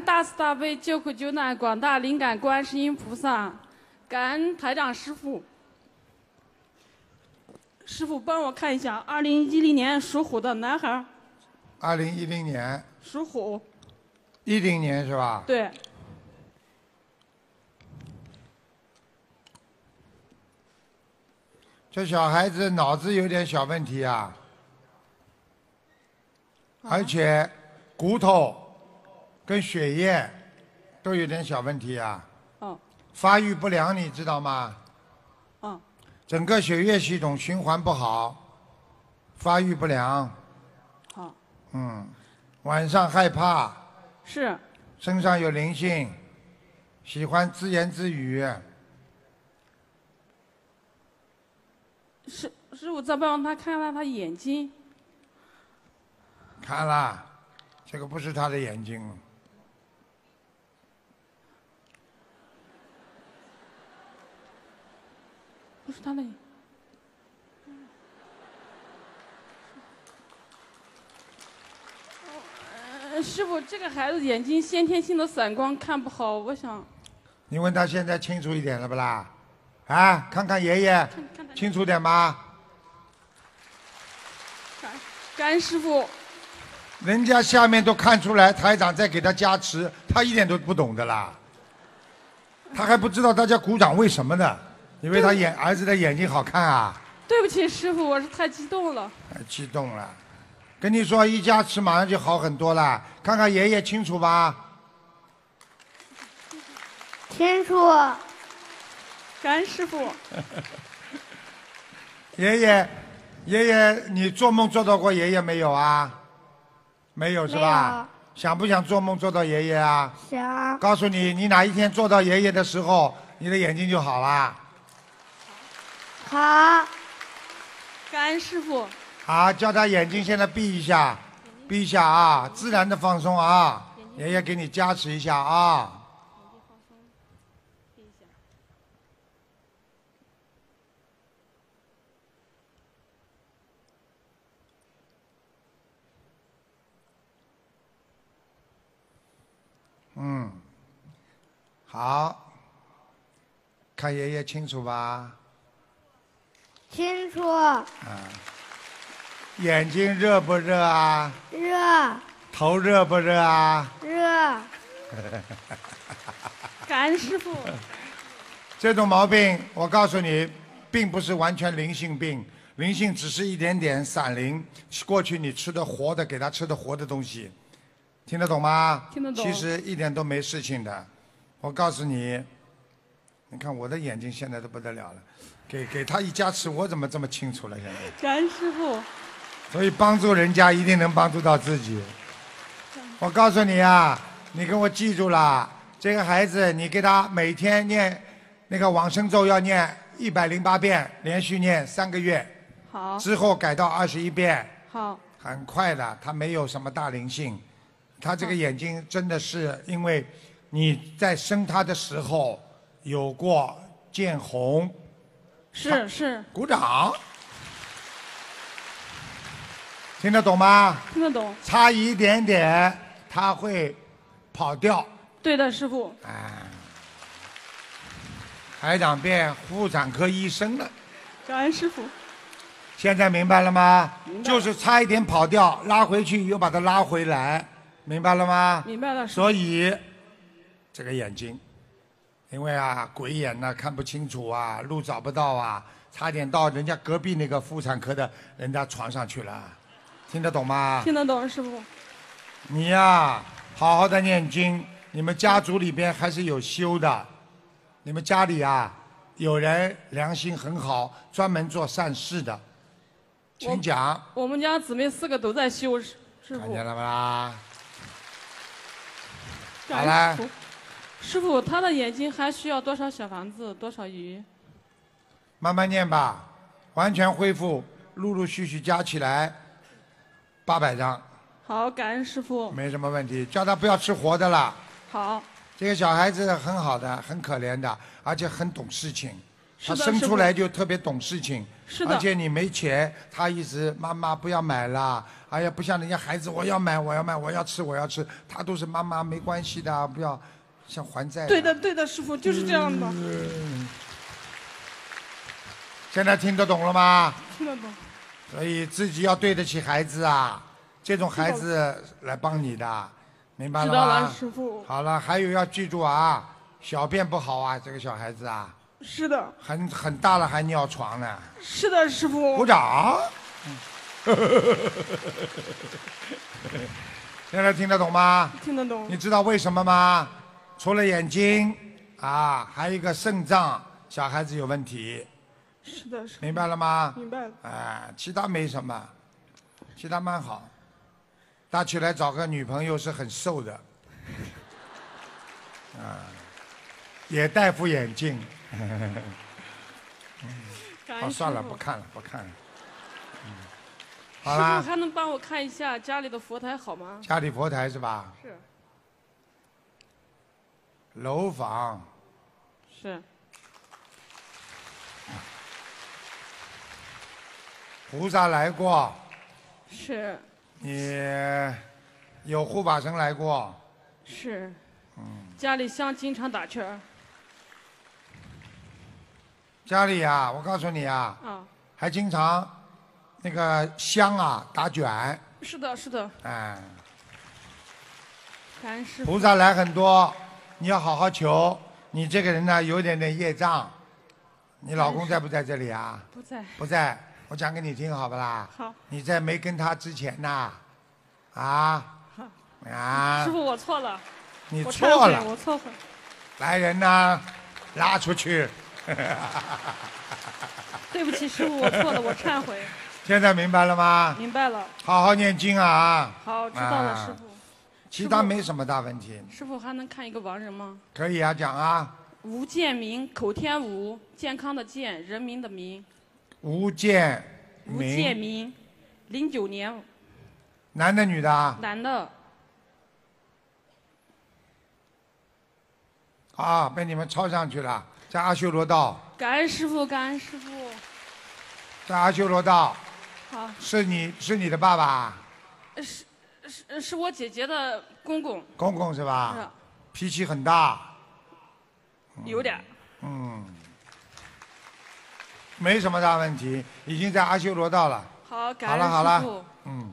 大慈大悲救苦救难广大灵感观世音菩萨，感恩台长师傅。师傅帮我看一下，二零一零年属虎的男孩。二零一零年。属虎。一零年是吧？对。这小孩子脑子有点小问题啊，而且骨头。跟血液都有点小问题啊，嗯，发育不良你知道吗？嗯，整个血液系统循环不好，发育不良，好，嗯，晚上害怕，是，身上有灵性，喜欢自言自语，师师傅再帮帮他看看他眼睛，看了，这个不是他的眼睛。是他的。师傅，这个孩子眼睛先天性的散光看不好，我想。你问他现在清楚一点了不啦？啊，看看爷爷，清楚点吗？甘师傅。人家下面都看出来，台长在给他加持，他一点都不懂的啦。他还不知道大家鼓掌为什么呢。因为他眼儿子的眼睛好看啊！对不起，师傅，我是太激动了。太激动了，跟你说，一家吃马上就好很多了。看看爷爷清楚吧？清楚。干师傅。爷爷，爷爷，你做梦做到过爷爷没有啊？没有是吧？想不想做梦做到爷爷啊？想。告诉你，你哪一天做到爷爷的时候，你的眼睛就好了。好，感恩师傅。好，叫他眼睛现在闭一下，闭一下啊，自然的放松啊。爷爷给你加持一下啊。闭一下。嗯，好，看爷爷清楚吧。清楚。嗯。眼睛热不热啊？热。头热不热啊？热。感恩师傅。这种毛病，我告诉你，并不是完全灵性病，灵性只是一点点散灵。过去你吃的活的，给他吃的活的东西，听得懂吗？听得懂。其实一点都没事情的，我告诉你，你看我的眼睛现在都不得了了。给给他一家吃，我怎么这么清楚了？现在，詹师傅，所以帮助人家一定能帮助到自己。我告诉你啊，你给我记住了，这个孩子你给他每天念那个往生咒要念一百零八遍，连续念三个月。好。之后改到二十一遍。好。很快的，他没有什么大灵性，他这个眼睛真的是因为你在生他的时候有过见红。是是，鼓掌，听得懂吗？听得懂，差一点点，他会跑掉。对的，师傅。哎，排长变妇产科医生了。感恩师傅。现在明白了吗？就是差一点跑掉，拉回去又把他拉回来，明白了吗？明白了。所以，这个眼睛。因为啊，鬼眼呐，看不清楚啊，路找不到啊，差点到人家隔壁那个妇产科的人家床上去了，听得懂吗？听得懂，师傅。你呀，好好的念经，你们家族里边还是有修的，你们家里啊，有人良心很好，专门做善事的，请讲。我们家姊妹四个都在修，师傅。看见了吧？好了。师傅，他的眼睛还需要多少小房子？多少鱼？慢慢念吧，完全恢复，陆陆续续加起来，八百张。好，感恩师傅。没什么问题，叫他不要吃活的了。好。这个小孩子很好的，很可怜的，而且很懂事情。他生出来就特别懂事情。是的。而且你没钱，他一直妈妈不要买了。哎呀，不像人家孩子，我要买，我要买，我要吃，我要吃。他都是妈妈没关系的，不要。像还债。对的对的，师傅就是这样嗯。现在听得懂了吗？听得懂。所以自己要对得起孩子啊，这种孩子来帮你的，明白了吗？知道了，师傅。好了，还有要记住啊，小便不好啊，这个小孩子啊。是的。很很大了还尿床呢。是的，师傅。鼓掌。现在听得懂吗？听得懂。你知道为什么吗？除了眼睛，啊，还有一个肾脏，小孩子有问题。是的，是。明白了吗？明白了。哎，其他没什么，其他蛮好。大起来找个女朋友是很瘦的。啊，也戴副眼镜。哦，算了，不看了，不看了。好了。师傅还能帮我看一下家里的佛台好吗？家里佛台是吧？是。楼房是，菩萨来过，是，你有护法神来过，是，家里香经常打圈，家里啊，我告诉你啊，还经常那个香啊打卷，是的是的，哎，还是菩萨来很多。你要好好求，你这个人呢有点点业障。你老公在不在这里啊？不在。不在。我讲给你听，好不啦？好。你在没跟他之前呐，啊？啊。师傅，我错了。你错了。我错了。来人呐，拉出去。对不起，师傅，我错了，我忏悔。现在明白了吗？明白了。好好念经啊。好，知道了，师傅。其他没什么大问题。师傅还能看一个亡人吗？可以啊，讲啊。吴建明，口天吴，健康的健，人民的民。吴建。吴建明。零九年。男的，女的啊？男的。啊，被你们抄上去了。在阿修罗道。感恩师傅，感恩师傅。在阿修罗道。好。是你是你的爸爸？是。是是我姐姐的公公。公公是吧？脾气很大。有点。嗯。没什么大问题，已经在阿修罗道了。好，感好了，好了。嗯。